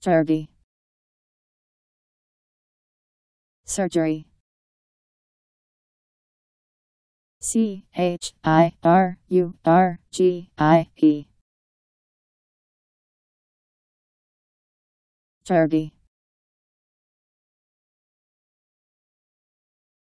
Turkey. Surgery. C H I R U R G I E. Turkey.